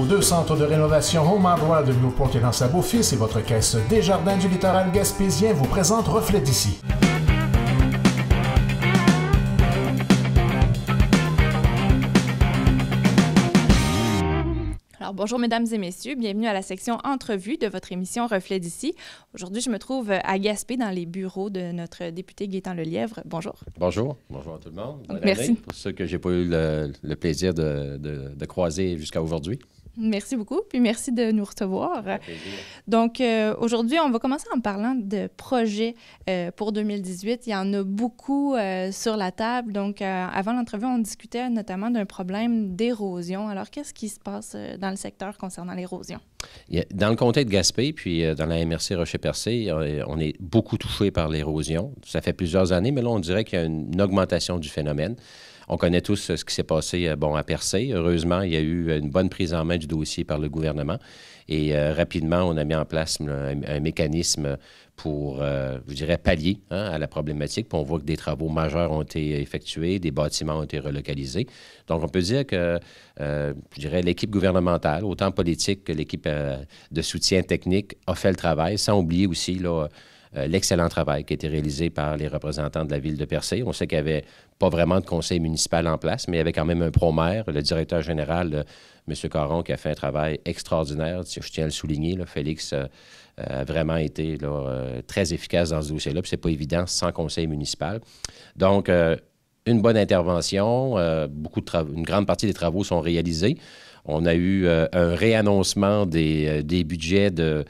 vos deux centres de rénovation Home Hardware de Newport et dans sa et votre caisse Desjardins du littoral gaspésien vous présente Reflet d'ici. Alors, bonjour mesdames et messieurs, bienvenue à la section entrevue de votre émission Reflet d'ici. Aujourd'hui, je me trouve à Gaspé dans les bureaux de notre député Gaétan Lelièvre. Bonjour. Bonjour. Bonjour à tout le monde. Merci. pour ceux que j'ai pas eu le, plaisir de croiser jusqu'à aujourd'hui. Merci beaucoup, puis merci de nous recevoir. Donc, euh, aujourd'hui, on va commencer en parlant de projets euh, pour 2018. Il y en a beaucoup euh, sur la table. Donc, avant l'entrevue, on discutait notamment d'un problème d'érosion. Alors, qu'est-ce qui se passe dans le secteur concernant l'érosion? Dans le comté de Gaspé, puis dans la MRC Rocher-Percé, on est beaucoup touché par l'érosion. Ça fait plusieurs années, mais là, on dirait qu'il y a une augmentation du phénomène. On connaît tous euh, ce qui s'est passé euh, bon, à Percé. Heureusement, il y a eu une bonne prise en main du dossier par le gouvernement. Et euh, rapidement, on a mis en place un, mécanisme pour, je dirais, pallier hein, à la problématique. Puis on voit que des travaux majeurs ont été effectués, des bâtiments ont été relocalisés. Donc, on peut dire que, je dirais, l'équipe gouvernementale, autant politique que l'équipe de soutien technique, a fait le travail, sans oublier aussi là, euh, l'excellent travail qui a été réalisé par les représentants de la ville de Percé. On sait qu'il n'y avait pas vraiment de conseil municipal en place, mais il y avait quand même un pro-maire, le directeur général, euh, M. Caron, qui a fait un travail extraordinaire. Je tiens à le souligner, Félix euh, a vraiment été très efficace dans ce dossier-là, puis ce n'est pas évident sans conseil municipal. Donc, une bonne intervention, beaucoup de une grande partie des travaux sont réalisés. On a eu euh, un réannoncement des, euh, budgets euh,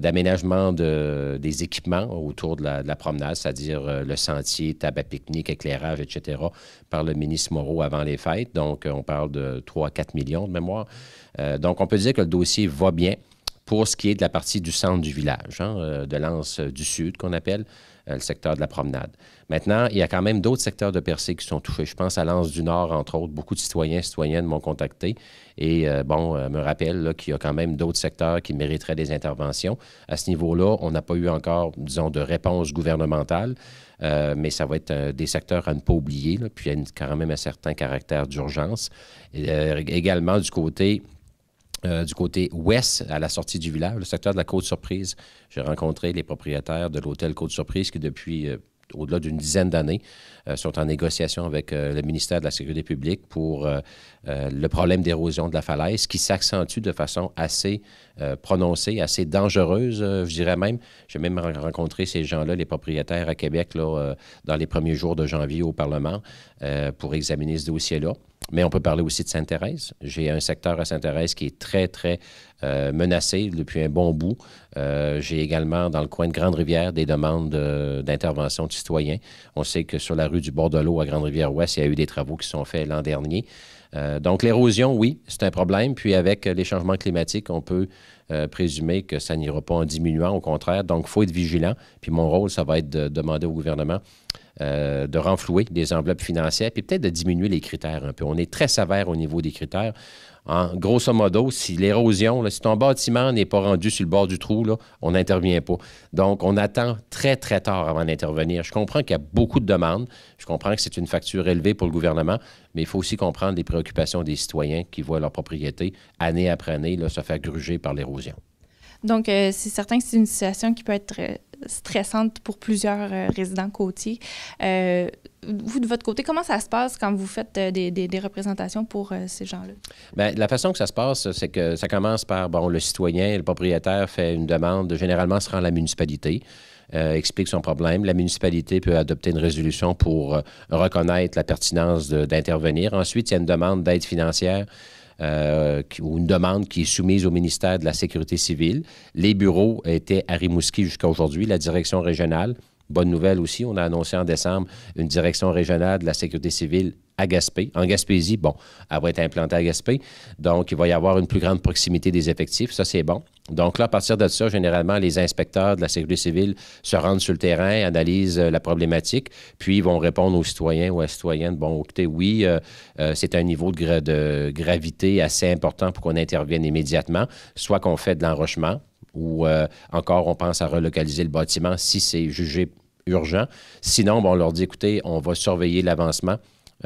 d'aménagement des équipements autour de la, promenade, c'est-à-dire le sentier, tabac pique-nique, éclairage, etc., par le ministre Moreau avant les fêtes. Donc, on parle de 3-4 millions de mémoire. donc, on peut dire que le dossier va bien pour ce qui est de la partie du centre du village, hein, de l'Anse du Sud qu'on appelle. Euh, le secteur de la promenade. Maintenant, il y a quand même d'autres secteurs de Percé qui sont touchés. Je pense à l'Anse du Nord, entre autres. Beaucoup de citoyens, et citoyennes m'ont contacté et, euh, bon, euh, me rappelle qu'il y a quand même d'autres secteurs qui mériteraient des interventions. À ce niveau-là, on n'a pas eu encore, disons, de réponse gouvernementale, mais ça va être des secteurs à ne pas oublier, puis il y a quand même un certain caractère d'urgence. également, du côté euh, du côté ouest, à la sortie du village, le secteur de la Côte-Surprise. J'ai rencontré les propriétaires de l'hôtel Côte-Surprise qui, depuis euh, au-delà d'une dizaine d'années, euh, sont en négociation avec le ministère de la Sécurité publique pour le problème d'érosion de la falaise qui s'accentue de façon assez prononcée, assez dangereuse, je dirais même. J'ai même rencontré ces gens-là, les propriétaires à Québec, dans les premiers jours de janvier au Parlement pour examiner ce dossier-là. Mais on peut parler aussi de Sainte-Thérèse. J'ai un secteur à Sainte-Thérèse qui est très, très euh, menacé depuis un bon bout. Euh, j'ai également, dans le coin de Grande-Rivière, des demandes d'intervention de, citoyens. On sait que sur la rue du bord de l'eau à Grande-Rivière-Ouest, il y a eu des travaux qui sont faits l'an dernier. Euh, donc, l'érosion, oui, c'est un problème. Puis, avec les changements climatiques, on peut présumer que ça n'ira pas en diminuant, au contraire. Donc, il faut être vigilant. Puis, mon rôle, ça va être de demander au gouvernement euh, de renflouer des enveloppes financières, puis peut-être de diminuer les critères un peu. On est très sévère au niveau des critères. En grosso modo, si l'érosion, si ton bâtiment n'est pas rendu sur le bord du trou, on n'intervient pas. Donc, on attend très, très tard avant d'intervenir. Je comprends qu'il y a beaucoup de demandes. Je comprends que c'est une facture élevée pour le gouvernement, mais il faut aussi comprendre les préoccupations des citoyens qui voient leur propriété année après année se faire gruger par l'érosion. Donc, euh, c'est certain que c'est une situation qui peut être très... Euh, stressante pour plusieurs euh, résidents côtiers. Euh, vous, de votre côté, comment ça se passe quand vous faites euh, des, représentations pour ces gens-là? Bien, la façon que ça se passe, c'est que ça commence par, bon, le citoyen, le propriétaire fait une demande, généralement se rend à la municipalité. Euh, explique son problème. La municipalité peut adopter une résolution pour reconnaître la pertinence d'intervenir. Ensuite, il y a une demande d'aide financière euh, ou une demande qui est soumise au ministère de la Sécurité civile. Les bureaux étaient à Rimouski jusqu'à aujourd'hui, la direction régionale Bonne nouvelle aussi, on a annoncé en décembre une direction régionale de la sécurité civile à Gaspé. En Gaspésie, bon, elle va être implantée à Gaspé. Donc, il va y avoir une plus grande proximité des effectifs. Ça, c'est bon. Donc là, à partir de ça, généralement, les inspecteurs de la sécurité civile se rendent sur le terrain, analysent euh, la problématique, puis ils vont répondre aux citoyens ou à citoyennes, bon, écoutez, oui, euh, euh, c'est un niveau de, gravité assez important pour qu'on intervienne immédiatement, soit qu'on fait de l'enrochement, ou encore on pense à relocaliser le bâtiment si c'est jugé urgent. Sinon, bon, on leur dit, écoutez, on va surveiller l'avancement.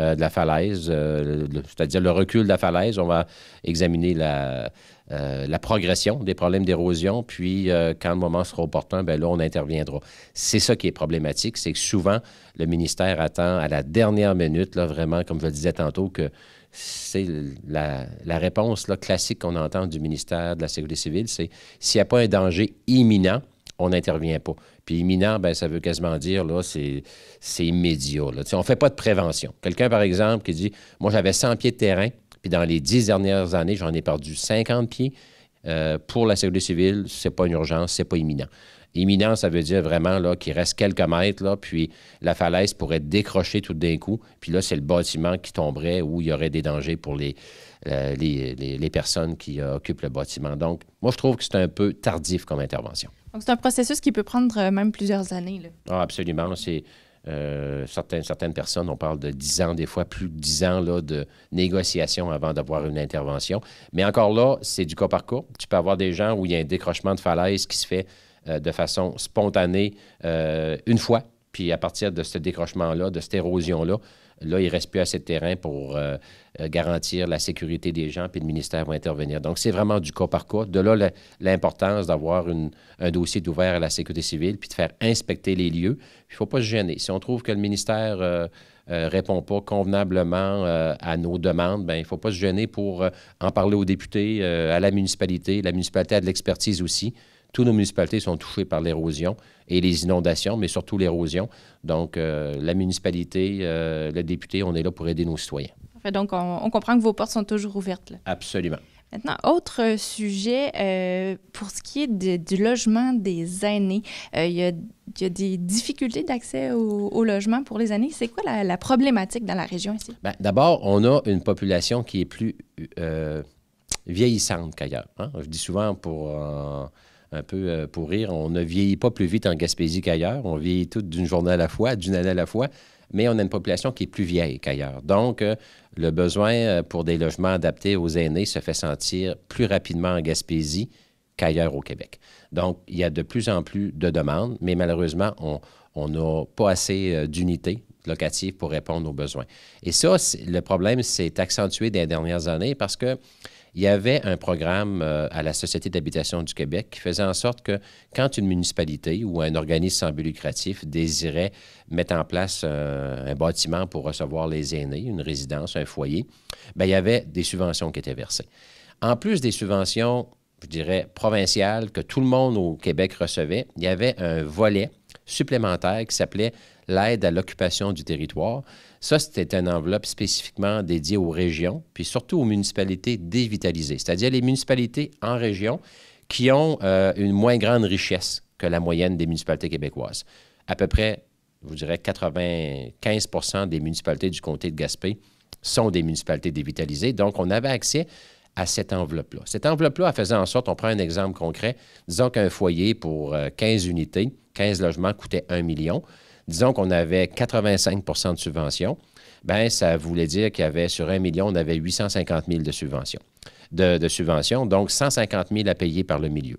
Euh, de la falaise, euh, c'est-à-dire le recul de la falaise. On va examiner la, euh, progression des problèmes d'érosion, puis quand le moment sera opportun, ben là, on interviendra. C'est ça qui est problématique, c'est que souvent, le ministère attend à la dernière minute, là, vraiment, comme je le disais tantôt, que c'est la, réponse classique qu'on entend du ministère de la Sécurité civile, c'est s'il n'y a pas un danger imminent, on n'intervient pas. Puis imminent, ben, ça veut quasiment dire, là, c'est, c'est immédiat. On ne fait pas de prévention. Quelqu'un, par exemple, qui dit, moi, j'avais 100 pieds de terrain, puis dans les 10 dernières années, j'en ai perdu 50 pieds. Euh, pour la sécurité civile, c'est pas une urgence, c'est pas imminent. Imminent, ça veut dire vraiment là, qu'il reste quelques mètres, là, puis la falaise pourrait décrocher tout d'un coup. Puis là, c'est le bâtiment qui tomberait où il y aurait des dangers pour les, euh, les, personnes qui occupent le bâtiment. Donc, moi, je trouve que c'est un peu tardif comme intervention. Donc, c'est un processus qui peut prendre euh, même plusieurs années. Ah, absolument. C'est, euh, certaines, certaines personnes, on parle de 10 ans, des fois plus de 10 ans là, de négociation avant d'avoir une intervention. Mais encore là, c'est du cas par cas. Tu peux avoir des gens où il y a un décrochement de falaise qui se fait euh, de façon spontanée une fois. Puis à partir de ce décrochement-là, de cette érosion-là, Là, il ne reste plus assez de terrain pour euh, euh, garantir la sécurité des gens, puis le ministère va intervenir. Donc, c'est vraiment du cas par cas. De là, l'importance d'avoir un dossier d'ouvert à la sécurité civile, puis de faire inspecter les lieux. Il ne faut pas se gêner. Si on trouve que le ministère ne euh, répond pas convenablement à nos demandes, ben, il ne faut pas se gêner pour en parler aux députés, à la municipalité. La municipalité a de l'expertise aussi. Toutes nos municipalités sont touchées par l'érosion et les inondations, mais surtout l'érosion. Donc, euh, la municipalité, euh, le député, on est là pour aider nos citoyens. Donc, on, comprend que vos portes sont toujours ouvertes. Absolument. Maintenant, autre sujet, euh, pour ce qui est du logement des aînés, il y, a des difficultés d'accès au, logement pour les aînés. C'est quoi la, problématique dans la région ici? Ben, d'abord, on a une population qui est plus vieillissante qu'ailleurs. Hein. Je dis souvent pour un peu euh, pour rire. On ne vieillit pas plus vite en Gaspésie qu'ailleurs. On vieillit tout d'une journée à la fois, d'une année à la fois, mais on a une population qui est plus vieille qu'ailleurs. Donc, euh, le besoin euh, pour des logements adaptés aux aînés se fait sentir plus rapidement en Gaspésie qu'ailleurs au Québec. Donc, il y a de plus en plus de demandes, mais malheureusement, on n'a pas assez d'unités locatives pour répondre aux besoins. Et ça, le problème s'est accentué des dernières années parce que il y avait un programme euh, à la Société d'habitation du Québec qui faisait en sorte que quand une municipalité ou un organisme sans but lucratif désirait mettre en place un bâtiment pour recevoir les aînés, une résidence, un foyer, ben, il y avait des subventions qui étaient versées. En plus des subventions, je dirais, provinciales que tout le monde au Québec recevait, il y avait un volet supplémentaire qui s'appelait l'aide à l'occupation du territoire. Ça, c'était une enveloppe spécifiquement dédiée aux régions, puis surtout aux municipalités dévitalisées, c'est-à-dire les municipalités en région qui ont euh, une moins grande richesse que la moyenne des municipalités québécoises. À peu près, je vous dirais, 95 des municipalités du comté de Gaspé sont des municipalités dévitalisées. Donc, on avait accès à cette enveloppe-là. Cette enveloppe-là, faisait en sorte, on prend un exemple concret, disons qu'un foyer pour 15 euh, unités, 15 logements coûtait 1 million disons qu'on avait 85 de subventions, ben ça voulait dire qu'il y avait sur un million, on avait 850 000 de subventions, de, donc 150 000 à payer par le milieu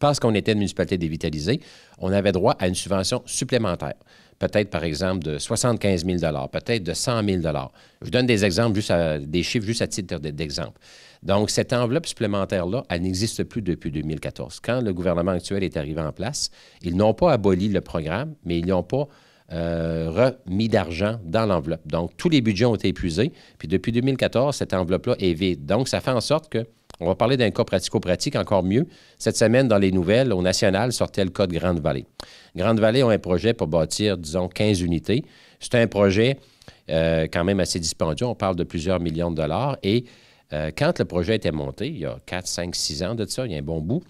parce qu'on était une municipalité dévitalisée, on avait droit à une subvention supplémentaire. Peut-être, par exemple, de 75 000 peut-être de 100 000 Je donne des exemples, des chiffres juste à titre d'exemple. Donc, cette enveloppe supplémentaire-là, elle n'existe plus depuis 2014. Quand le gouvernement actuel est arrivé en place, ils n'ont pas aboli le programme, mais ils n'ont pas euh, remis d'argent dans l'enveloppe. Donc, tous les budgets ont été épuisés. Puis depuis 2014, cette enveloppe-là est vide. Donc, ça fait en sorte que on va parler d'un cas pratico-pratique encore mieux. Cette semaine, dans les nouvelles, au national, sortait le cas de Grande-Vallée. Grande-Vallée a un projet pour bâtir, disons, 15 unités. C'est un projet euh, quand même assez dispendieux. On parle de plusieurs millions de dollars. Et euh, quand le projet était monté, il y a 4, 5, 6 ans de ça, il y a un bon bout,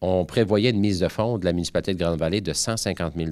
on prévoyait une mise de fonds de la municipalité de Grande-Vallée de 150 000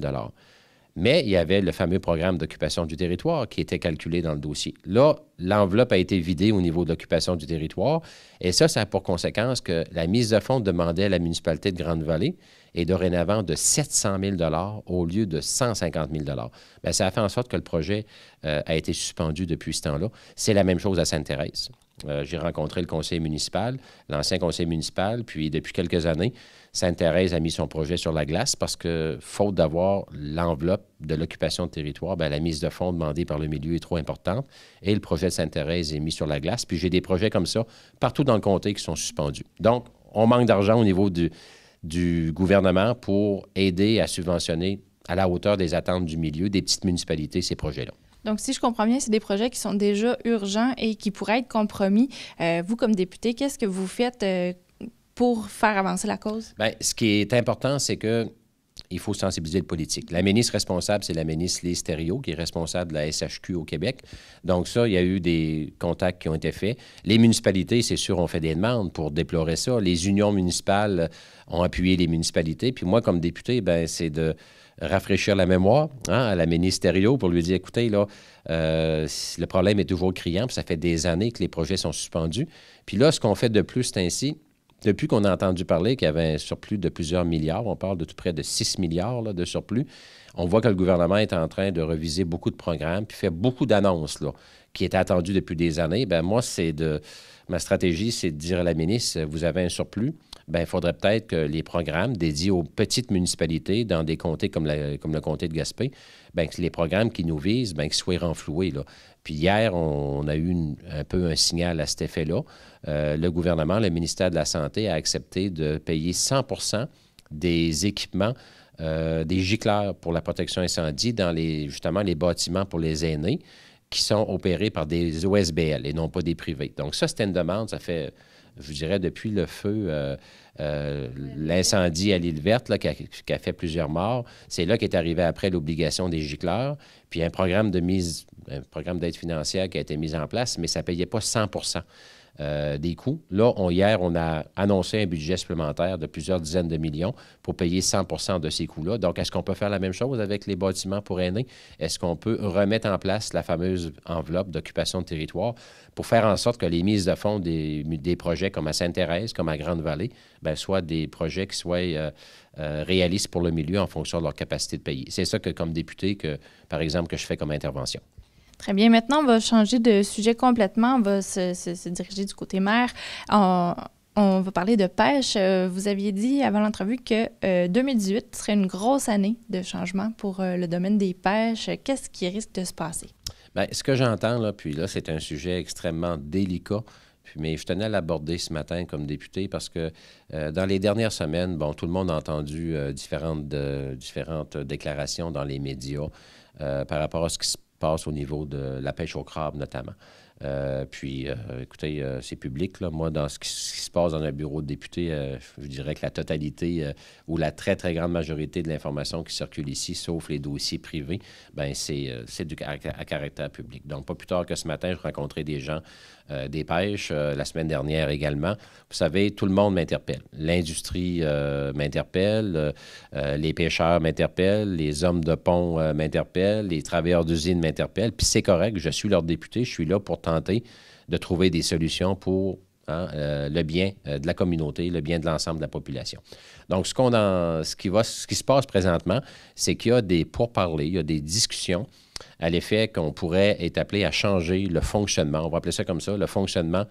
mais il y avait le fameux programme d'occupation du territoire qui était calculé dans le dossier. Là, l'enveloppe a été vidée au niveau de l'occupation du territoire. Et ça, ça a pour conséquence que la mise de fonds demandait à la municipalité de Grande-Vallée est dorénavant de 700 000 au lieu de 150 000 Bien, Ça a fait en sorte que le projet euh, a été suspendu depuis ce temps-là. C'est la même chose à Sainte-Thérèse. Euh, j'ai rencontré le conseil municipal, l'ancien conseil municipal, puis depuis quelques années, Sainte-Thérèse a mis son projet sur la glace parce que, faute d'avoir l'enveloppe de l'occupation de territoire, ben, la mise de fonds demandée par le milieu est trop importante et le projet de Sainte-Thérèse est mis sur la glace. Puis j'ai des projets comme ça partout dans le comté qui sont suspendus. Donc, on manque d'argent au niveau du, du gouvernement pour aider à subventionner à la hauteur des attentes du milieu des petites municipalités ces projets-là. Donc, si je comprends bien, c'est des projets qui sont déjà urgents et qui pourraient être compromis. Euh, vous, comme député, qu'est-ce que vous faites euh, pour faire avancer la cause? Bien, ce qui est important, c'est que il faut sensibiliser le politique. La ministre responsable, c'est la ministre Listerio, qui est responsable de la SHQ au Québec. Donc ça, il y a eu des contacts qui ont été faits. Les municipalités, c'est sûr, ont fait des demandes pour déplorer ça. Les unions municipales ont appuyé les municipalités. Puis moi, comme député, ben c'est de rafraîchir la mémoire hein, à la ministério pour lui dire, écoutez, là, euh, le problème est toujours criant, puis ça fait des années que les projets sont suspendus. Puis là, ce qu'on fait de plus, c'est ainsi, depuis qu'on a entendu parler qu'il y avait un surplus de plusieurs milliards, on parle de tout près de 6 milliards de surplus, on voit que le gouvernement est en train de reviser beaucoup de programmes, puis fait beaucoup d'annonces là, qui étaient attendues depuis des années. Ben moi, c'est de ma stratégie, c'est de dire à la ministre, vous avez un surplus, bien, il faudrait peut-être que les programmes dédiés aux petites municipalités dans des comtés comme, le comté de Gaspé, bien, que les programmes qui nous visent, bien, qu'ils soient renfloués. Là. Puis hier, on, a eu un peu un signal à cet effet-là. Euh, le gouvernement, le ministère de la Santé a accepté de payer 100 des équipements euh, des gicleurs pour la protection incendie dans les, justement les bâtiments pour les aînés qui sont opérés par des OSBL et non pas des privés. Donc ça, c'était une demande, ça fait je dirais, depuis le feu, euh, euh, l'incendie à l'île verte, qui, a, fait plusieurs morts, c'est là qu'est arrivé après l'obligation des gicleurs, puis un programme de mise, un programme d'aide financière qui a été mis en place, mais ça ne payait pas 100 euh, des coûts. Là, hier, on a annoncé un budget supplémentaire de plusieurs dizaines de millions pour payer 100 de ces coûts-là. Donc, est-ce qu'on peut faire la même chose avec les bâtiments pour aînés? Est-ce qu'on peut remettre en place la fameuse enveloppe d'occupation de territoire pour faire en sorte que les mises de fonds des, projets comme à Sainte-Thérèse, comme à Grande-Vallée, ben, soient des projets qui soient euh, euh, réalistes pour le milieu en fonction de leur capacité de payer? C'est ça que, comme député, que, par exemple, que je fais comme intervention. Très bien. Maintenant, on va changer de sujet complètement. On va se, diriger du côté mer. On, va parler de pêche. Euh, vous aviez dit avant l'entrevue que 2018 euh, serait une grosse année de changement pour euh, le domaine des pêches. Qu'est-ce qui risque de se passer? Bien, ce que j'entends, là, puis là, c'est un sujet extrêmement délicat. Puis, mais je tenais à l'aborder ce matin comme député parce que dans les dernières semaines, bon, tout le monde a entendu différentes, différentes déclarations dans les médias par rapport à ce qui se au niveau de la pêche au crabe, notamment. Euh, puis, euh, écoutez, euh, c'est public. Moi, dans ce qui, se passe dans un bureau de député, je dirais que la totalité ou la très, très grande majorité de l'information qui circule ici, sauf les dossiers privés, ben c'est, du, à, caractère public. Donc, pas plus tard que ce matin, je rencontrais des gens des pêches, la semaine dernière également. Vous savez, tout le monde m'interpelle. L'industrie m'interpelle, les pêcheurs m'interpellent, les hommes de pont m'interpellent, les travailleurs d'usine m'interpellent. Puis c'est correct, je suis leur député, je suis là pour tenter de trouver des solutions pour hein, euh, le bien euh, de la communauté, le bien de l'ensemble de la population. Donc, ce, qu'on ce, qui, va, ce qui se passe présentement, c'est qu'il y a des pourparlers, il y a des discussions à l'effet qu'on pourrait être appelé à changer le fonctionnement, on va appeler ça comme ça, le fonctionnement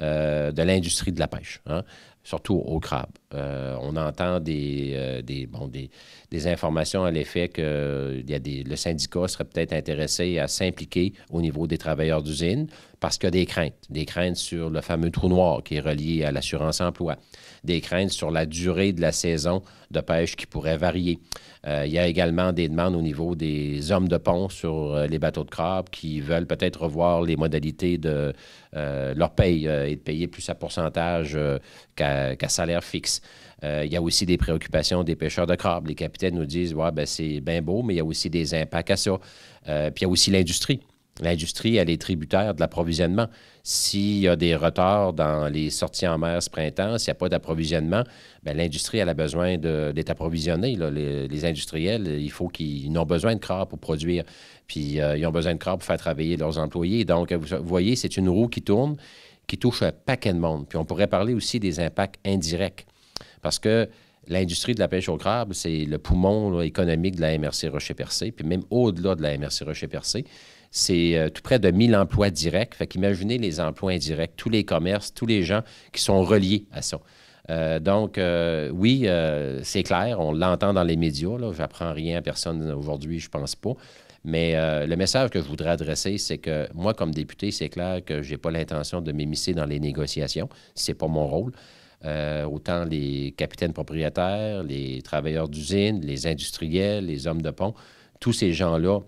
euh, de l'industrie de la pêche, hein, surtout au crabe. on entend des, des, bon, des, des informations à l'effet que euh, y le syndicat serait peut-être intéressé à s'impliquer au niveau des travailleurs d'usine parce qu'il y a des craintes. Des craintes sur le fameux trou noir qui est relié à l'assurance emploi. Des craintes sur la durée de la saison de pêche qui pourrait varier. Euh, il y a également des demandes au niveau des hommes de pont sur euh, les bateaux de crabe qui veulent peut-être revoir les modalités de leur paye et de payer plus à pourcentage qu'à salaire fixe. Euh, il y a aussi des préoccupations des pêcheurs de crabes. Les capitaines nous disent ouais, ben, c'est bien beau, mais il y a aussi des impacts à ça. Euh, puis il y a aussi l'industrie. L'industrie, elle est tributaire de l'approvisionnement. S'il y a des retards dans les sorties en mer ce printemps, s'il n'y a pas d'approvisionnement, ben, l'industrie, elle a besoin d'être approvisionnée. Les, industriels, il faut qu'ils ont besoin de crabes pour produire. Puis euh, ils ont besoin de crabes pour faire travailler leurs employés. Donc, vous voyez, c'est une roue qui tourne, qui touche un paquet de monde. Puis on pourrait parler aussi des impacts indirects. Parce que l'industrie de la pêche au crabe, c'est le poumon économique de la MRC Rocher-Percé, puis même au-delà de la MRC Rocher-Percé. C'est euh, tout près de 1000 emplois directs. Fait qu'imaginez les emplois indirects, tous les commerces, tous les gens qui sont reliés à ça. Euh, donc, euh, oui, c'est clair, on l'entend dans les médias. Là, n'apprends rien à personne aujourd'hui, je pense pas. Mais le message que je voudrais adresser, c'est que moi, comme député, c'est clair que je n'ai pas l'intention de m'immiscer dans les négociations. C'est pas mon rôle. Euh, autant les capitaines propriétaires, les travailleurs d'usine, les industriels, les hommes de pont, tous ces gens-là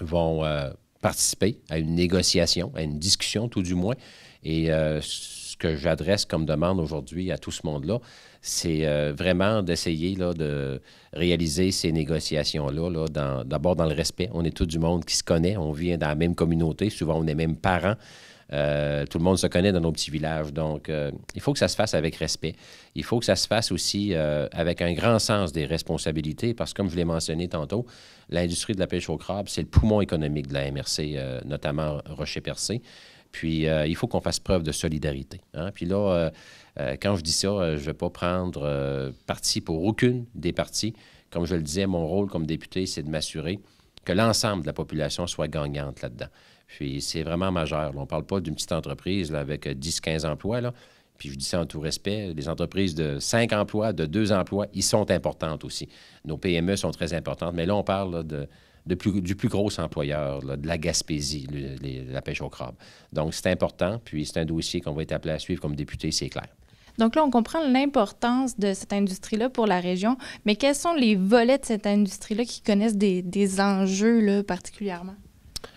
vont euh, participer à une négociation, à une discussion tout du moins. Et euh, ce que j'adresse comme demande aujourd'hui à tout ce monde-là, c'est vraiment d'essayer de réaliser ces négociations-là, d'abord dans, dans le respect. On est tout du monde qui se connaît, on vient dans la même communauté, souvent on est même parents. Euh, tout le monde se connaît dans nos petits villages. Donc, euh, il faut que ça se fasse avec respect. Il faut que ça se fasse aussi euh, avec un grand sens des responsabilités parce que, comme je l'ai mentionné tantôt, l'industrie de la pêche au crabe, c'est le poumon économique de la MRC, notamment Rocher-Percé. Puis, il faut qu'on fasse preuve de solidarité. Hein. Puis là, quand je dis ça, je ne vais pas prendre parti pour aucune des parties. Comme je le disais, mon rôle comme député, c'est de m'assurer que l'ensemble de la population soit gagnante là-dedans. Puis c'est vraiment majeur. on ne parle pas d'une petite entreprise avec 10-15 euh, emplois. Puis je dis ça en tout respect, les entreprises de 5 emplois, de 2 emplois, ils sont importantes aussi. Nos PME sont très importantes. Mais là, on parle de, du plus gros employeur de la Gaspésie, la pêche au crabe. Donc, c'est important, puis c'est un dossier qu'on va être appelé à suivre comme député, c'est clair. Donc là, on comprend l'importance de cette industrie-là pour la région, mais quels sont les volets de cette industrie-là qui connaissent des, enjeux particulièrement?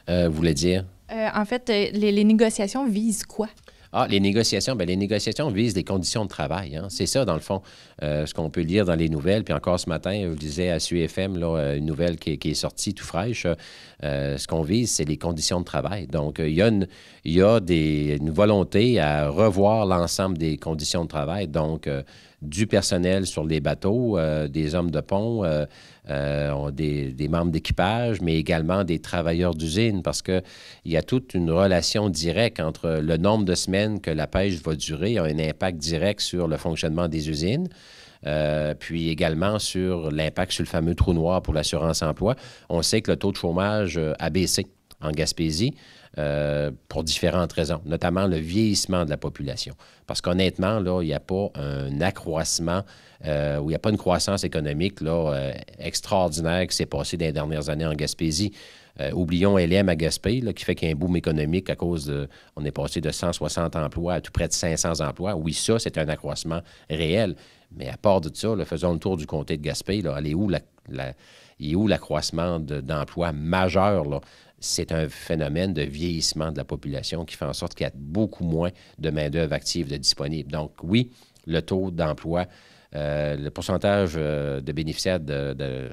Euh, vous voulait dire? Euh, en fait, euh, les, négociations visent quoi? Ah, les négociations, bien, les négociations visent les conditions de travail. Hein. C'est ça, dans le fond, ce qu'on peut lire dans les nouvelles. Puis encore ce matin, je disais à SUFM, là, une nouvelle qui, est, sortie tout fraîche, ce qu'on vise, c'est les conditions de travail. Donc, il y a, une, y des, une volonté à revoir l'ensemble des conditions de travail. Donc, du personnel sur les bateaux, euh, des hommes de pont, euh, euh, des, membres d'équipage, mais également des travailleurs d'usine, parce qu'il y a toute une relation directe entre le nombre de semaines que la pêche va durer, a un impact direct sur le fonctionnement des usines. puis également sur l'impact sur le fameux trou noir pour l'assurance emploi. On sait que le taux de chômage a baissé en Gaspésie. Euh, pour différentes raisons, notamment le vieillissement de la population. Parce qu'honnêtement, là, il n'y a pas un accroissement euh, il n'y a pas une croissance économique euh, extraordinaire qui s'est passée dans les dernières années en Gaspésie. Euh, oublions LM à Gaspé, qui fait qu'il y a un boom économique à cause de. On est passé de 160 emplois à tout près de 500 emplois. Oui, ça, c'est un accroissement réel. Mais à part de ça, faisons le tour du comté de Gaspé. Là, elle où la, il est où l'accroissement d'emplois majeur c'est un phénomène de vieillissement de la population qui fait en sorte qu'il y a beaucoup moins de main-d'œuvre active de disponible. Donc, oui, le taux d'emploi, euh, le pourcentage euh, de bénéficiaires, de,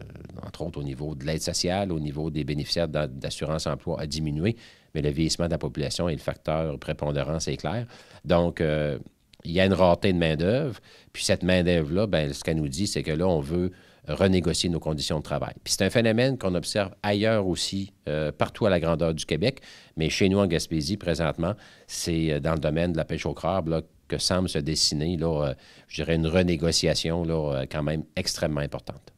entre autres au niveau de l'aide sociale, au niveau des bénéficiaires d'assurance emploi, a diminué, mais le vieillissement de la population est le facteur prépondérant, c'est clair. Donc, euh, il y a une rareté de main-d'œuvre, puis cette main-d'œuvre-là, ben, ce qu'elle nous dit, c'est que là, on veut renégocier nos conditions de travail. Puis c'est un phénomène qu'on observe ailleurs aussi, euh, partout à la grandeur du Québec, mais chez nous en Gaspésie, présentement, c'est euh, dans le domaine de la pêche au crabe que semble se dessiner, là, euh, je dirais, une renégociation quand même extrêmement importante.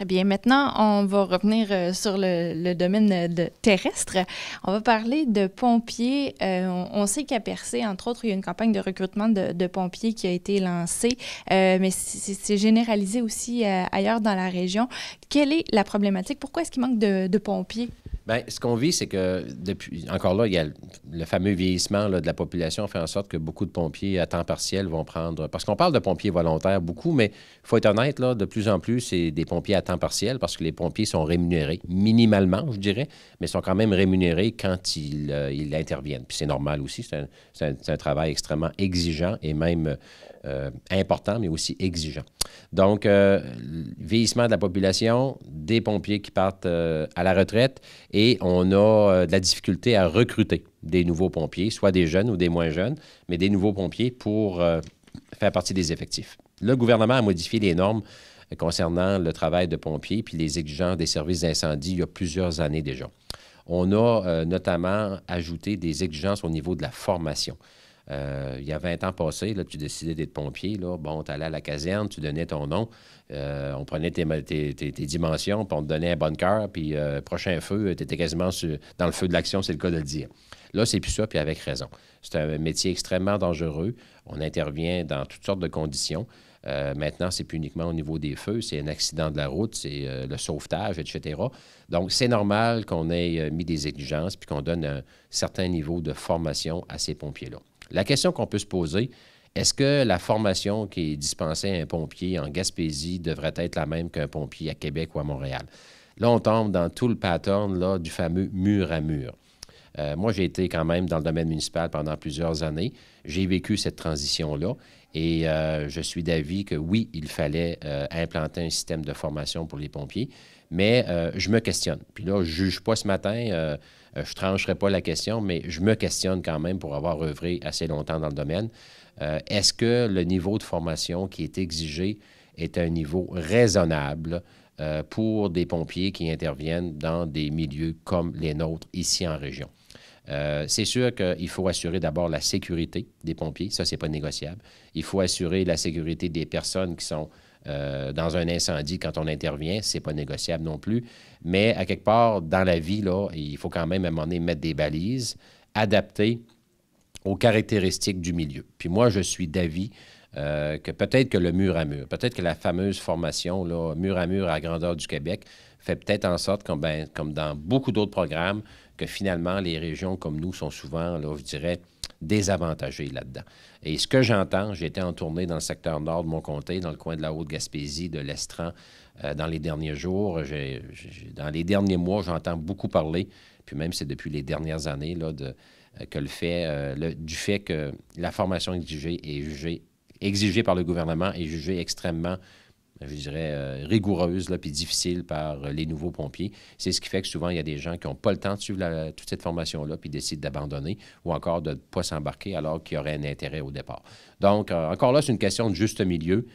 Très eh bien. Maintenant, on va revenir euh, sur le, domaine terrestre. On va parler de pompiers. Euh, on, sait qu'à Percé, entre autres, il y a une campagne de recrutement de, pompiers qui a été lancée, euh, mais c'est généralisé aussi ailleurs dans la région. Quelle est la problématique? Pourquoi est-ce qu'il manque de pompiers? Bien, ce qu'on vit, c'est que depuis encore là, il y a le fameux vieillissement de la population fait en sorte que beaucoup de pompiers à temps partiel vont prendre. Parce qu'on parle de pompiers volontaires beaucoup, mais il faut être honnête, là, de plus en plus, c'est des pompiers à temps partiel parce que les pompiers sont rémunérés minimalement, je dirais, mais sont quand même rémunérés quand ils, euh, ils interviennent. Puis c'est normal aussi, c'est un, travail extrêmement exigeant et même euh, important, mais aussi exigeant. Donc, euh, vieillissement de la population, des pompiers qui partent euh, à la retraite et on a de la difficulté à recruter des nouveaux pompiers, soit des jeunes ou des moins jeunes, mais des nouveaux pompiers pour faire partie des effectifs. Le gouvernement a modifié les normes concernant le travail de pompiers puis les exigences des services d'incendie il y a plusieurs années déjà. On a notamment ajouté des exigences au niveau de la formation. Euh, il y a 20 ans passé, là, tu décidais d'être pompier. Là. Bon, tu allais à la caserne, tu donnais ton nom, euh, on prenait tes, dimensions, puis on te donnait un bon cœur, puis euh, prochain feu, tu étais quasiment dans le feu de l'action, c'est le cas de le dire. Là, c'est plus ça, puis avec raison. C'est un métier extrêmement dangereux. On intervient dans toutes sortes de conditions. maintenant, c'est plus uniquement au niveau des feux, c'est un accident de la route, c'est le sauvetage, etc. Donc, c'est normal qu'on ait mis des exigences puis qu'on donne un certain niveau de formation à ces pompiers-là. La question qu'on peut se poser, est-ce que la formation qui est dispensée à un pompier en Gaspésie devrait être la même qu'un pompier à Québec ou à Montréal? Là, on tombe dans tout le pattern du fameux mur à mur. Euh, moi, j'ai été quand même dans le domaine municipal pendant plusieurs années. J'ai vécu cette transition-là et euh, je suis d'avis que oui, il fallait euh, implanter un système de formation pour les pompiers, mais je me questionne. Puis là, je ne juge pas ce matin euh, je ne trancherai pas la question, mais je me questionne quand même pour avoir œuvré assez longtemps dans le domaine. Euh, est-ce que le niveau de formation qui est exigé est un niveau raisonnable euh, pour des pompiers qui interviennent dans des milieux comme les nôtres ici en région? c'est sûr qu'il faut assurer d'abord la sécurité des pompiers, ça, c'est pas négociable. Il faut assurer la sécurité des personnes qui sont euh, dans un incendie, quand on intervient, ce n'est pas négociable non plus. Mais à quelque part, dans la vie, là, il faut quand même, à un moment donné, mettre des balises adaptées aux caractéristiques du milieu. Puis moi, je suis d'avis euh, que peut-être que le mur à mur, peut-être que la fameuse formation, là, mur à mur à grandeur du Québec, fait peut-être en sorte, comme, ben, comme dans beaucoup d'autres programmes, que finalement, les régions comme nous sont souvent, là, je dirais, désavantagés là-dedans. Et ce que j'entends, j'étais en tournée dans le secteur nord de mon comté, dans le coin de la Haute-Gaspésie, de l'Estran, euh, dans les derniers jours. dans les derniers mois, j'entends beaucoup parler, puis même c'est depuis les dernières années, là, de, euh, que le fait, euh, du fait que la formation exigée est exigée par le gouvernement est jugée extrêmement euh, je dirais, euh, rigoureuse, là, puis difficile par euh, les nouveaux pompiers. C'est ce qui fait que souvent, il y a des gens qui n'ont pas le temps de suivre toute cette formation-là, puis décident d'abandonner ou encore de ne pas s'embarquer alors qu'il y aurait un intérêt au départ. Donc, encore là, c'est une question de juste milieu.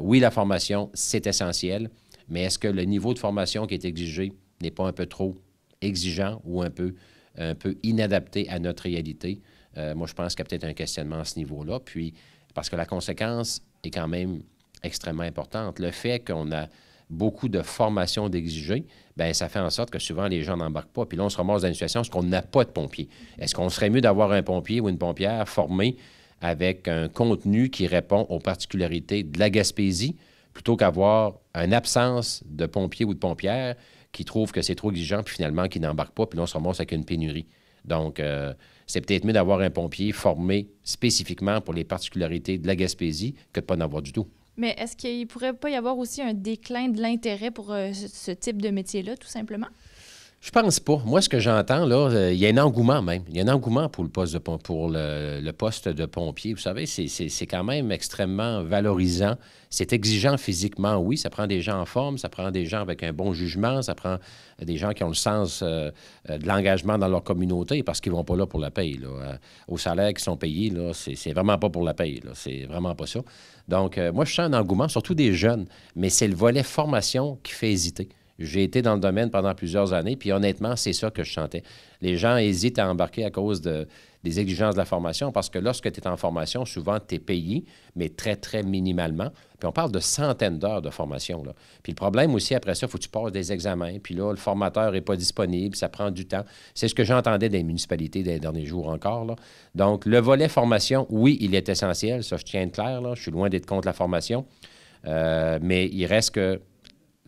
oui, la formation, c'est essentiel, mais est-ce que le niveau de formation qui est exigé n'est pas un peu trop exigeant ou un peu, un peu inadapté à notre réalité? moi, je pense qu'il y a peut-être un questionnement à ce niveau-là. Puis, parce que la conséquence est quand même extrêmement importante. Le fait qu'on a beaucoup de formations d'exigés, bien, ça fait en sorte que souvent les gens n'embarquent pas. Puis là, on se remonte dans une situation où on n'a pas de pompiers. Est-ce qu'on serait mieux d'avoir un pompier ou une pompière formée avec un contenu qui répond aux particularités de la Gaspésie plutôt qu'avoir une absence de pompiers ou de pompières qui trouvent que c'est trop exigeant, puis finalement qui n'embarquent pas, puis là, on se remonte avec une pénurie. Donc, euh, c'est peut-être mieux d'avoir un pompier formé spécifiquement pour les particularités de la Gaspésie que de ne pas en avoir du tout. Mais est-ce qu'il pourrait pas y avoir aussi un déclin de l'intérêt pour euh, ce type de métier-là, tout simplement? Je pense pas. Moi, ce que j'entends, là, euh, il y a un engouement même. Il y a un engouement pour le poste de, pour le, poste de pompier. Vous savez, c'est quand même extrêmement valorisant. C'est exigeant physiquement, oui. Ça prend des gens en forme, ça prend des gens avec un bon jugement, ça prend euh, des gens qui ont le sens euh, de l'engagement dans leur communauté parce qu'ils vont pas là pour la paye. Là. au salaire qu'ils sont payés, là, c'est vraiment pas pour la paye. C'est vraiment pas ça. Donc, moi, je sens un engouement, surtout des jeunes. Mais c'est le volet formation qui fait hésiter. J'ai été dans le domaine pendant plusieurs années, puis honnêtement, c'est ça que je chantais. Les gens hésitent à embarquer à cause des exigences de la formation, parce que lorsque tu es en formation, souvent, tu es payé, mais très, très minimalement. Puis on parle de centaines d'heures de formation. Là. Puis le problème aussi, après ça, il faut que tu passes des examens, puis là, le formateur n'est pas disponible, ça prend du temps. C'est ce que j'entendais des municipalités des derniers jours encore. Donc, le volet formation, oui, il est essentiel, ça, je tiens clair, je suis loin d'être contre la formation, euh, mais il reste que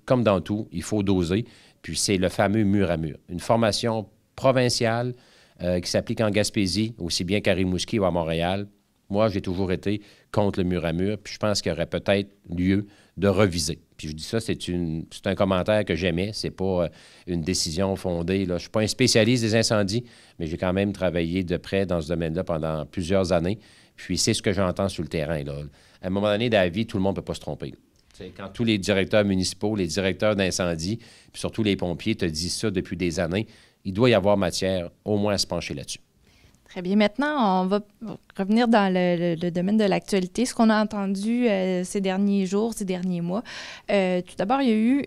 comme dans tout, il faut doser. Puis c'est le fameux mur à mur. Une formation provinciale euh, qui s'applique en Gaspésie, aussi bien qu'à Rimouski ou à Montréal. Moi, j'ai toujours été contre le mur à mur, puis je pense qu'il y aurait peut-être lieu de reviser. Puis je dis ça, c'est, un commentaire que j'aimais, c'est pas euh, une décision fondée. Là. Je ne suis pas un spécialiste des incendies, mais j'ai quand même travaillé de près dans ce domaine-là pendant plusieurs années. Puis c'est ce que j'entends sur le terrain. À un moment donné, dans la vie, tout le monde ne peut pas se tromper. C'est quand tous les directeurs municipaux, les directeurs d'incendie, puis surtout les pompiers te disent ça depuis des années, il doit y avoir matière au moins à se pencher là-dessus. Très bien. Maintenant, on va revenir dans le, domaine de l'actualité. Ce qu'on a entendu euh, ces derniers jours, ces derniers mois, euh, tout d'abord, il y a eu